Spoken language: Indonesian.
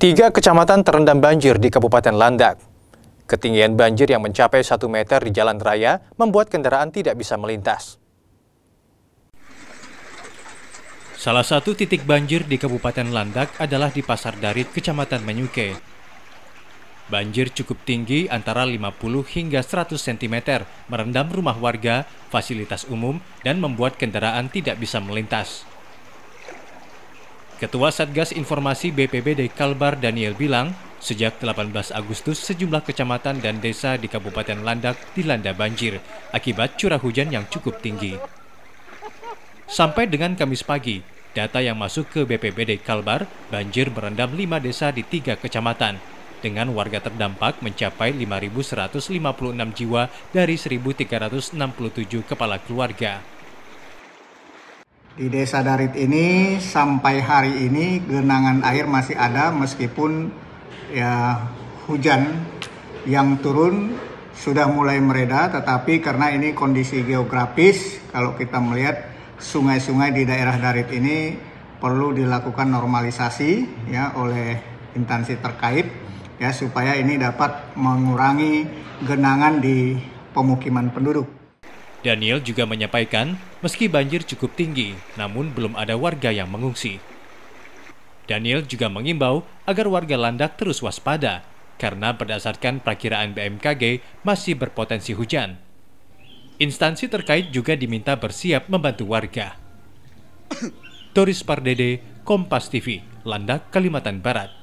Tiga kecamatan terendam banjir di Kabupaten Landak. Ketinggian banjir yang mencapai 1 meter di jalan raya membuat kendaraan tidak bisa melintas. Salah satu titik banjir di Kabupaten Landak adalah di Pasar Darit, Kecamatan Menyuke. Banjir cukup tinggi antara 50 hingga 100 cm merendam rumah warga, fasilitas umum, dan membuat kendaraan tidak bisa melintas. Ketua Satgas Informasi BPBD Kalbar Daniel bilang, Sejak 18 Agustus, sejumlah kecamatan dan desa di Kabupaten Landak dilanda banjir akibat curah hujan yang cukup tinggi. Sampai dengan Kamis pagi, data yang masuk ke BPBD Kalbar, banjir merendam 5 desa di 3 kecamatan, dengan warga terdampak mencapai 5.156 jiwa dari 1.367 kepala keluarga. Di Desa Darit ini sampai hari ini genangan air masih ada meskipun ya hujan yang turun sudah mulai mereda tetapi karena ini kondisi geografis kalau kita melihat sungai-sungai di daerah Darit ini perlu dilakukan normalisasi ya oleh instansi terkait ya supaya ini dapat mengurangi genangan di pemukiman penduduk. Daniel juga menyampaikan, meski banjir cukup tinggi, namun belum ada warga yang mengungsi. Daniel juga mengimbau agar warga landak terus waspada, karena berdasarkan perkiraan BMKG masih berpotensi hujan. Instansi terkait juga diminta bersiap membantu warga. Doris Pardede, Kompas TV, Landak, Kalimantan Barat.